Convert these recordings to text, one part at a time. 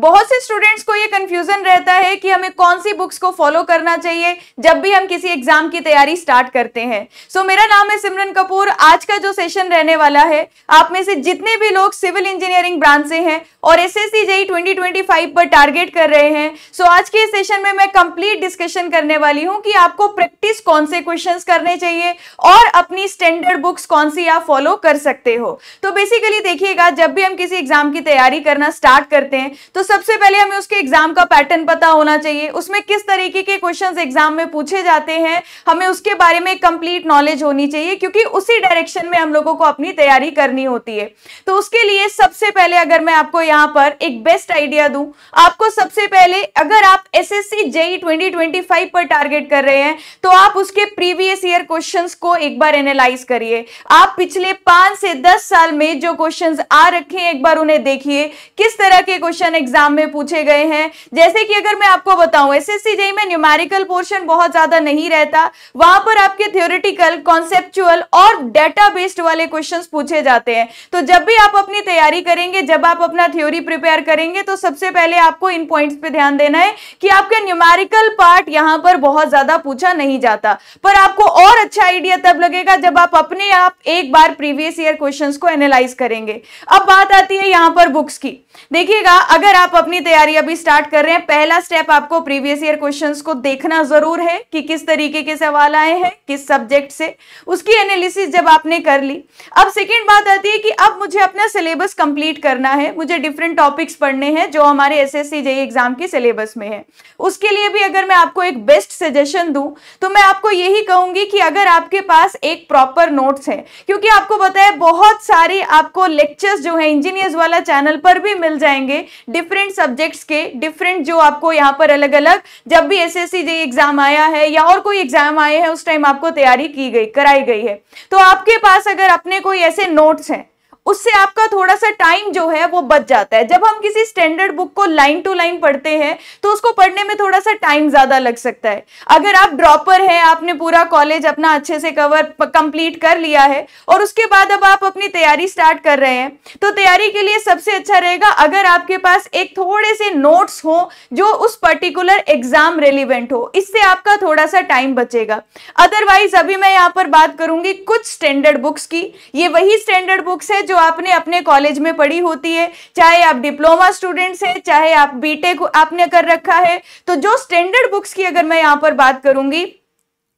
बहुत से स्टूडेंट्स को ये कंफ्यूजन रहता है कि हमें कौन सी बुक्स को फॉलो करना चाहिए जब भी हम किसी एग्जाम की तैयारी स्टार्ट करते हैं सो so, मेरा नाम है सिमरन कपूर आज का जो सेशन रहने वाला है आप में से जितने भी लोग सिविल इंजीनियरिंग ब्रांच से हैं और एस एस सी जेई पर टारगेट कर रहे हैं सो so, आज के सेशन में मैं कंप्लीट डिस्कशन करने वाली हूँ कि आपको प्रैक्टिस कौन से क्वेश्चन करने चाहिए और अपनी स्टैंडर्ड बुक्स कौन सी आप फॉलो कर सकते हो तो बेसिकली देखिएगा जब भी हम किसी एग्जाम की तैयारी करना स्टार्ट करते हैं तो सबसे पहले हमें उसके एग्जाम का पैटर्न पता होना चाहिए उसमें किस तरीके के क्वेश्चन एग्जाम में पूछे जाते हैं हमें उसके बारे में कंप्लीट नॉलेज होनी चाहिए क्योंकि उसी डायरेक्शन में हम लोगों को अपनी तैयारी करनी होती है तो उसके लिए सबसे पहले अगर मैं आपको यहाँ पर एक बेस्ट आइडिया दू आपको सबसे पहले अगर आप एस एस सी जेई पर टारगेट कर रहे हैं तो आप उसके प्रीवियस ईयर क्वेश्चन को एक बार एनालाइज करिए आप पिछले पांच से दस साल में जो क्वेश्चन आ रखे हैं एक बार उन्हें देखिए किस तरह के क्वेश्चन एग्जाम एग्जाम में पूछे गए हैं जैसे कि अगर मैं आपको बताऊं एसएससी एस में न्यूमेरिकल पोर्शन बहुत ज्यादा नहीं रहता वहां पर आपके थियोरिटिकल कॉन्सेप्चुअल और डेटा बेस्ड वाले क्वेश्चन पूछे जाते हैं तो जब भी आप अपनी तैयारी करेंगे जब आप अपना थ्योरी प्रिपेयर करेंगे तो सबसे पहले आपको इन पॉइंट्स पे ध्यान देना है कि आपके न्यूमेरिकल पार्ट यहां पर बहुत ज्यादा पूछा नहीं जाता पर आपको और अच्छा आइडिया तब लगेगा जब आप अपने आप एक बार प्रीवियस ईयर क्वेश्चंस को एनालाइज करेंगे अब बात आती है यहां पर बुक्स की देखिएगा अगर आप अपनी तैयारी अभी स्टार्ट कर रहे हैं पहला स्टेप आपको प्रीवियस ईयर क्वेश्चंस को देखना जरूर है कि किस तरीके के सवाल आए हैं किस सब्जेक्ट से उसकी एनालिसिस जब आपने कर ली अब सेकेंड बात आती है कि अब मुझे अपना सिलेबस कंप्लीट करना है मुझे डिफरेंट टॉपिक्स पढ़ने हैं जो हमारे एस एस एग्जाम के सिलेबस में है उसके लिए भी अगर मैं आपको एक बेस्ट सजेशन दूं तो मैं आपको यही कहूंगी कि अगर आपके पास एक प्रॉपर नोट्स है क्योंकि आपको बताया बहुत सारे आपको लेक्चर्स जो है इंजीनियर्स वाला चैनल पर भी मिल जाएंगे डिफरेंट डिफरेंट सब्जेक्ट्स के डिफरेंट जो आपको यहाँ पर अलग अलग जब भी एस एस एग्जाम आया है या और कोई एग्जाम आए हैं उस टाइम आपको तैयारी की गई कराई गई है तो आपके पास अगर अपने कोई ऐसे नोट्स हैं उससे आपका थोड़ा सा टाइम जो है वो बच जाता है जब हम किसी स्टैंडर्ड बुक को लाइन टू लाइन पढ़ते हैं तो उसको पढ़ने में थोड़ा सा टाइम ज़्यादा लग सकता है अगर आप ड्रॉपर हैं आपने पूरा कॉलेज अपना अच्छे से कवर कंप्लीट कर लिया है और उसके बाद अब आप अपनी तैयारी स्टार्ट कर रहे हैं तो तैयारी के लिए सबसे अच्छा रहेगा अगर आपके पास एक थोड़े से नोट्स हो जो उस पर्टिकुलर एग्जाम रेलिवेंट हो इससे आपका थोड़ा सा टाइम बचेगा अदरवाइज अभी मैं यहाँ पर बात करूंगी कुछ स्टैंडर्ड बुक्स की ये वही स्टैंडर्ड बुक्स है जो जो आपने अपने कॉलेज में पढ़ी होती है चाहे आप डिप्लोमा स्टूडेंट्स हैं चाहे आप बीटेक आपने कर रखा है तो जो स्टैंडर्ड बुक्स की अगर मैं यहाँ पर बात करूंगी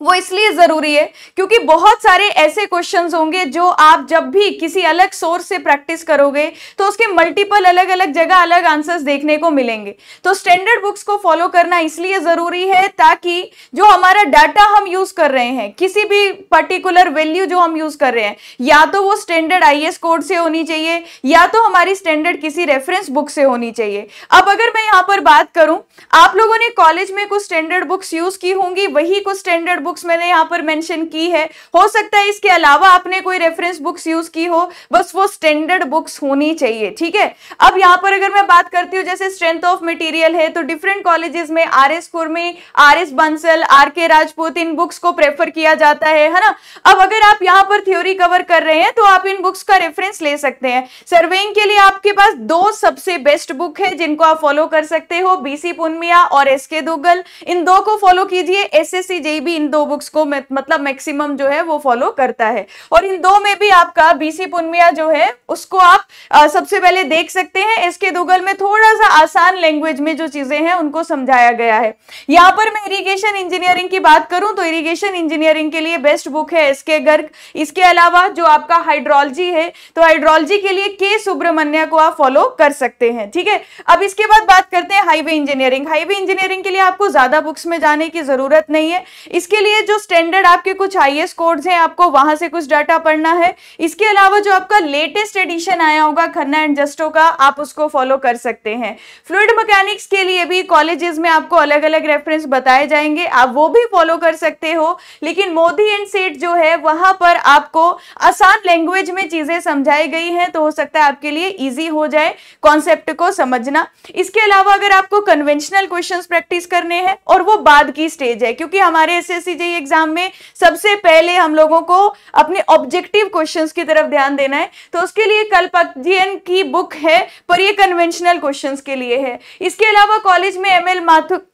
वो इसलिए ज़रूरी है क्योंकि बहुत सारे ऐसे क्वेश्चंस होंगे जो आप जब भी किसी अलग सोर्स से प्रैक्टिस करोगे तो उसके मल्टीपल अलग अलग जगह अलग आंसर्स देखने को मिलेंगे तो स्टैंडर्ड बुक्स को फॉलो करना इसलिए ज़रूरी है ताकि जो हमारा डाटा हम यूज़ कर रहे हैं किसी भी पर्टिकुलर वैल्यू जो हम यूज़ कर रहे हैं या तो वो स्टैंडर्ड आई कोड से होनी चाहिए या तो हमारी स्टैंडर्ड किसी रेफरेंस बुक से होनी चाहिए अब अगर मैं यहाँ पर बात करूँ आप लोगों ने कॉलेज में कुछ स्टैंडर्ड बुक्स यूज़ की होंगी वही कुछ स्टैंडर्ड बुक्स मैंने यहाँ पर मेंशन की है हो सकता है इसके अलावा आपने कोई रेफरेंस बुक्स यूज की हो बस वो स्टैंडर्ड बुक्स होनी चाहिए ठीक है अब यहाँ पर अगर मैं बात करती हूँ जैसे स्ट्रेंथ ऑफ मटेरियल है तो डिफरेंट कॉलेजेस में R S Khurmi R S Bansal R K Rajput इन बुक्स को प्रेफर किया जाता है है ना अब अगर आप यहाँ पर थ्योरी कवर कर रहे हैं तो आप इन बुक्स का रेफरेंस ले सकते हैं सर्वेइंग के लिए आपके पास दो सबसे बेस्ट बुक है जिनको आप फॉलो कर सकते हो बीसी पुनमिया और एस के दुगल इन दो को फॉलो कीजिए एस एस सी जेईबी इन दो बुक्स को मतलब मैक्सिमम जो है वो फॉलो करता है और इन दो में भी आपका बीसी पुनमिया जो है उसको आप आ, सबसे पहले देख सकते हैं इसके दुगल में थोड़ा सा आसान लैंग्वेज में जो चीजें हैं उनको समझाया गया है यहाँ पर मैं इरीगेशन इंजीनियरिंग की बात करूं तो इरीगेशन इंजीनियरिंग के लिए बेस्ट बुक है एसके गर्ग इसके अलावा जो आपका हाइड्रोलॉजी है तो हाइड्रोलॉजी के लिए के सुब्रमण्या को आप फॉलो कर सकते हैं ठीक है अब इसके बाद बात करते हैं हाईवे इंजीनियरिंग हाईवे इंजीनियरिंग के लिए आपको ज्यादा बुक्स में जाने की जरूरत नहीं है इसके लिए जो स्टैंडर्ड आपके कुछ हाईएस्ट कोड्स हैं आपको वहां से कुछ डाटा पढ़ना है इसके अलावा जो आपका लेटेस्ट एडिशन आया होगा खन्ना एंड जस्टो का आप उसको फॉलो कर सकते हैं फ्लूड मैकेनिक्स के लिए भी कॉलेजेस में आपको अलग अलग रेफरेंस बताए जाएंगे आप वो भी फॉलो कर सकते हो लेकिन मोदी एंड सेठ जो है वहां पर आपको आसान लैंग्वेज में चीजें समझाई गई है तो हो सकता है आपके लिए ईजी हो जाए कॉन्सेप्ट को समझना इसके अलावा अगर आपको कन्वेंशनल क्वेश्चन प्रैक्टिस करने हैं और वो बाद की स्टेज है क्योंकि हमारे एस जेई एग्जाम में सबसे पहले हम लोगों को अपने ऑब्जेक्टिव क्वेश्चंस की तरफ ध्यान देना है तो उसके लिए कल्पजियन की बुक है पर ये कन्वेंशनल क्वेश्चंस के लिए है इसके अलावा कॉलेज में M L Mathur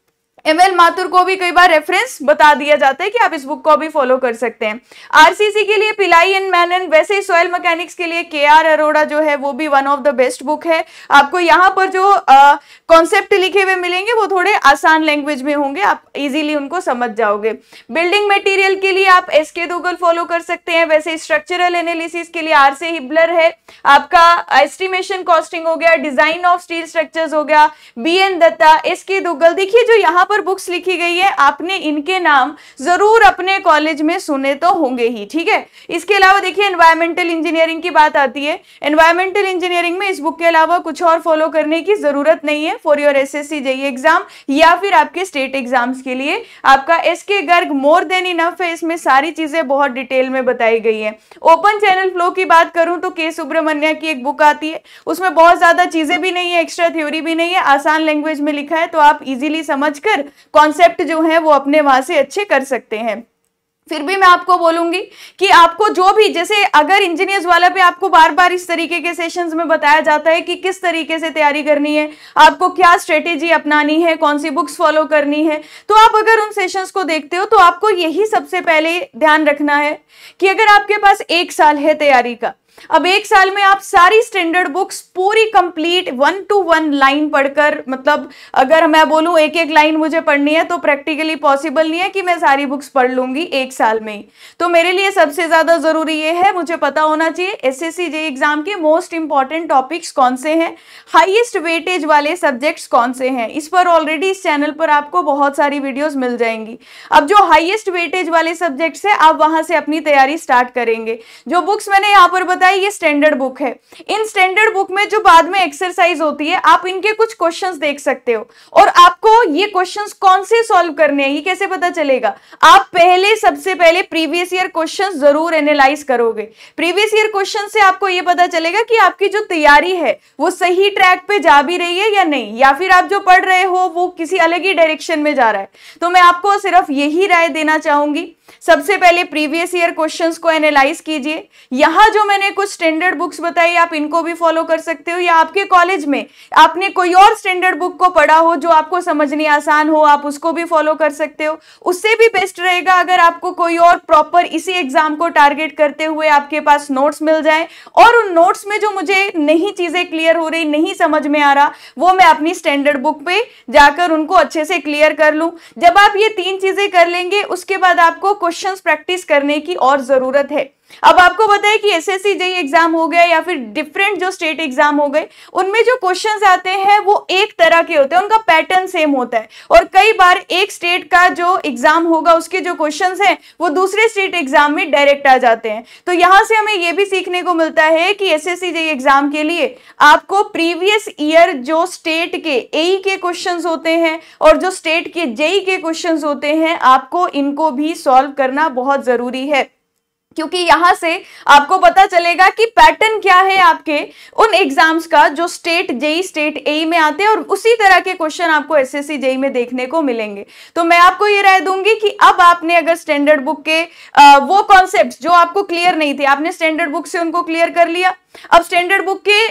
M L Mathur को भी कई बार रेफरेंस बता दिया जाता है कि आप इस बुक को भी फॉलो कर सकते हैं आरसीसी के लिए पिलाई एंड मैनन वैसे ही सॉयल मैकेनिक्स के लिए के आर अरोड़ा जो है वो भी one of the best book है आपको यहाँ पर जो कॉन्सेप्ट लिखे हुए मिलेंगे वो थोड़े आसान लैंग्वेज में होंगे आप इजीली उनको समझ जाओगे बिल्डिंग मटेरियल के लिए आप एस के दूगल फॉलो कर सकते हैं वैसे स्ट्रक्चरल एनालिसिस के लिए आर से हिबलर है आपका एस्टिमेशन कॉस्टिंग हो गया डिजाइन ऑफ स्टील स्ट्रक्चर हो गया बी एन दत्ता एस के दूगल देखिए जो यहाँ पर बुक्स लिखी गई है आपने इनके नाम जरूर अपने कॉलेज में सुने तो होंगे ही ठीक है इसके अलावा देखिए एनवायरमेंटल इंजीनियरिंग की बात आती है एनवायरमेंटल इंजीनियरिंग में इस बुक के अलावा कुछ और फॉलो करने की जरूरत नहीं है for your S S exam या फिर आपके स्टेट एग्जाम्स के लिए आपका एस के गर्ग मोर देन इनफ है इसमें सारी चीजें बहुत डिटेल में बताई गई है ओपन चैनल फ्लो की बात करूं तो के सुब्रमण्य की एक बुक आती है उसमें बहुत ज्यादा चीजें भी नहीं है एक्स्ट्रा थ्योरी भी नहीं है आसान लैंग्वेज में लिखा है तो आप इजीली समझकर कॉन्सेप्ट जो है वो अपने वहां से अच्छे कर सकते हैं फिर भी मैं आपको बोलूंगी कि आपको जो भी जैसे अगर इंजीनियर्स वाला पे आपको बार बार इस तरीके के सेशंस में बताया जाता है कि किस तरीके से तैयारी करनी है आपको क्या स्ट्रेटेजी अपनानी है कौन सी बुक्स फॉलो करनी है तो आप अगर उन सेशंस को देखते हो तो आपको यही सबसे पहले ध्यान रखना है कि अगर आपके पास एक साल है तैयारी का अब एक साल में आप सारी स्टैंडर्ड बुक्स पूरी complete one to one line पढ़कर मतलब अगर मैं बोलूं एक एक लाइन मुझे पढ़नी है तो प्रैक्टिकली पॉसिबल नहीं है कि मैं सारी बुक्स पढ़ लूंगी एक साल में तो मेरे लिए सबसे ज़्यादा ज़रूरी ये है मुझे पता होना चाहिए एस एस एग्ज़ाम के मोस्ट इंपॉर्टेंट टॉपिक्स कौन से हैं हाइएस्ट वेटेज वाले सब्जेक्ट्स कौन से हैं इस पर ऑलरेडी इस चैनल पर आपको बहुत सारी वीडियोज़ मिल जाएंगी अब जो हाइएस्ट वेटेज वाले सब्जेक्ट्स है आप वहां से अपनी तैयारी स्टार्ट करेंगे जो बुक्स मैंने यहाँ पर पता ये स्टैंडर्ड बुक है इन स्टैंडर्ड बुक में जो बाद में एक्सरसाइज होती है आप इनके कुछ क्वेश्चंस देख सकते हो और आपको ये क्वेश्चंस कौन से सॉल्व करने हैं ये कैसे पता चलेगा आप पहले सबसे पहले प्रीवियस ईयर क्वेश्चन जरूर एनालाइज करोगे प्रीवियस ईयर क्वेश्चन से आपको ये पता चलेगा कि आपकी जो तैयारी है वो सही ट्रैक पे जा भी रही है या नहीं या फिर आप जो पढ़ रहे हो वो किसी अलग ही डायरेक्शन में जा रहा है तो मैं आपको सिर्फ यही राय देना चाहूंगी सबसे पहले प्रीवियस ईयर क्वेश्चंस को एनालाइज कीजिए यहां जो मैंने कुछ स्टैंडर्ड बुक्स बताई आप इनको भी फॉलो कर सकते हो या आपके कॉलेज में आपने कोई और स्टैंडर्ड बुक को पढ़ा हो जो आपको समझनी आसान हो आप उसको भी फॉलो कर सकते हो उससे भी बेस्ट रहेगा अगर आपको कोई और प्रॉपर इसी एग्जाम को टारगेट करते हुए आपके पास नोट्स मिल जाए और उन नोट्स में जो मुझे नहीं चीजें क्लियर हो रही नहीं समझ में आ रहा वो मैं अपनी स्टैंडर्ड बुक पे जाकर उनको अच्छे से क्लियर कर लूँ जब आप ये तीन चीजें कर लेंगे उसके बाद आपको क्वेश्चंस प्रैक्टिस करने की और ज़रूरत है अब आपको बताए कि एस एस एग्जाम हो गया या फिर डिफरेंट जो स्टेट एग्जाम हो गए उनमें जो क्वेश्चन आते हैं वो एक तरह के होते हैं उनका पैटर्न सेम होता है और कई बार एक स्टेट का जो एग्जाम होगा उसके जो क्वेश्चन हैं वो दूसरे स्टेट एग्जाम में डायरेक्ट आ जाते हैं तो यहां से हमें ये भी सीखने को मिलता है कि एस एस एग्जाम के लिए आपको प्रीवियस ईयर जो स्टेट के ए के क्वेश्चन होते हैं और जो स्टेट के जेई के क्वेश्चन होते हैं आपको इनको भी सॉल्व करना बहुत जरूरी है क्योंकि यहां से आपको पता चलेगा कि पैटर्न क्या है आपके उन एग्जाम्स का जो स्टेट जेई स्टेट ए में आते हैं और उसी तरह के क्वेश्चन आपको एसएससी जेई e में देखने को मिलेंगे तो मैं आपको ये राय दूंगी कि अब आपने अगर स्टैंडर्ड बुक के आ, वो कॉन्सेप्ट जो आपको क्लियर नहीं थे आपने स्टैंडर्ड बुक से उनको क्लियर कर लिया अब स्टैंडर्ड बुक के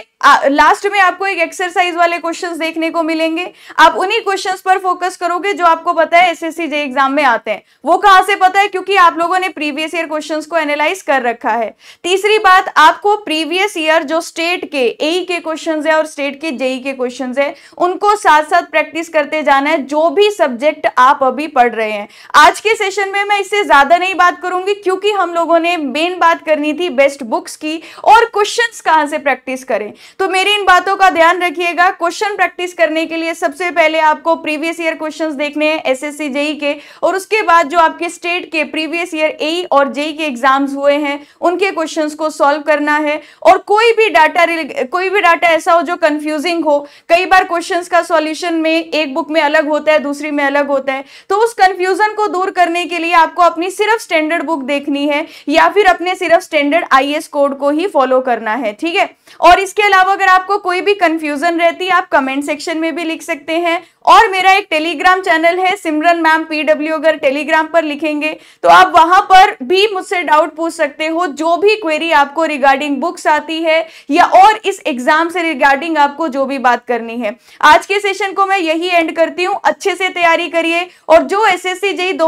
लास्ट में आपको एक एक्सरसाइज वाले क्वेश्चंस देखने को मिलेंगे आप उन्हीं क्वेश्चंस पर फोकस करोगे जो आपको पता है एसएससी जे एग्जाम में आते हैं वो कहां से पता है क्योंकि आप लोगों ने प्रीवियस ईयर क्वेश्चंस को एनालाइज कर रखा है तीसरी बात आपको प्रीवियस ईयर जो स्टेट के ए e के क्वेश्चन है और स्टेट के जेई e के क्वेश्चन है उनको साथ साथ प्रैक्टिस करते जाना है जो भी सब्जेक्ट आप अभी पढ़ रहे हैं आज के सेशन में मैं इससे ज्यादा नहीं बात करूंगी क्योंकि हम लोगों ने मेन बात करनी थी बेस्ट बुक्स की और क्वेश्चन कॉन्सेप्ट कहाँ से प्रैक्टिस करें तो मेरी इन बातों का ध्यान रखिएगा क्वेश्चन प्रैक्टिस करने के लिए सबसे पहले आपको प्रीवियस ईयर क्वेश्चन देखने हैं एस एस e के और उसके बाद जो आपके स्टेट के प्रीवियस ईयर ए और जेई e के एग्जाम्स हुए हैं उनके क्वेश्चन को सॉल्व करना है और कोई भी डाटा कोई भी डाटा ऐसा हो जो कंफ्यूजिंग हो कई बार क्वेश्चन का सॉल्यूशन में एक बुक में अलग होता है दूसरी में अलग होता है तो उस कंफ्यूजन को दूर करने के लिए आपको अपनी सिर्फ स्टैंडर्ड बुक देखनी है या फिर अपने सिर्फ स्टैंडर्ड आई कोड को ही फॉलो करना है है ठीक है और इसके अलावा अगर आपको कोई भी कंफ्यूजन रहती है आप कमेंट सेक्शन में भी लिख सकते हैं और मेरा एक टेलीग्राम चैनल है सिमरन मैम पीडब्ल्यू अगर टेलीग्राम पर लिखेंगे तो आप वहां पर भी मुझसे डाउट पूछ सकते हो जो भी क्वेरी आपको रिगार्डिंग बुक्स आती है या और इस एग्जाम से रिगार्डिंग आपको जो भी बात करनी है आज के सेशन को मैं यही एंड करती हूँ अच्छे से तैयारी करिए और जो एस एस सी जेई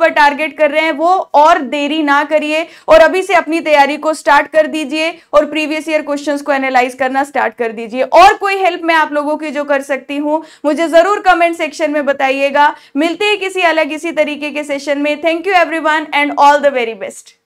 पर टारगेट कर रहे हैं वो और देरी ना करिए और अभी से अपनी तैयारी को स्टार्ट कर दीजिए और प्रीवियस ईयर क्वेश्चन को एनालाइज करना स्टार्ट कर दीजिए और कोई हेल्प मैं आप लोगों की जो कर सकती हूँ मुझे ज़रूर कमेंट सेक्शन में बताइएगा मिलते हैं किसी अलग इसी तरीके के सेशन में thank you everyone and all the very best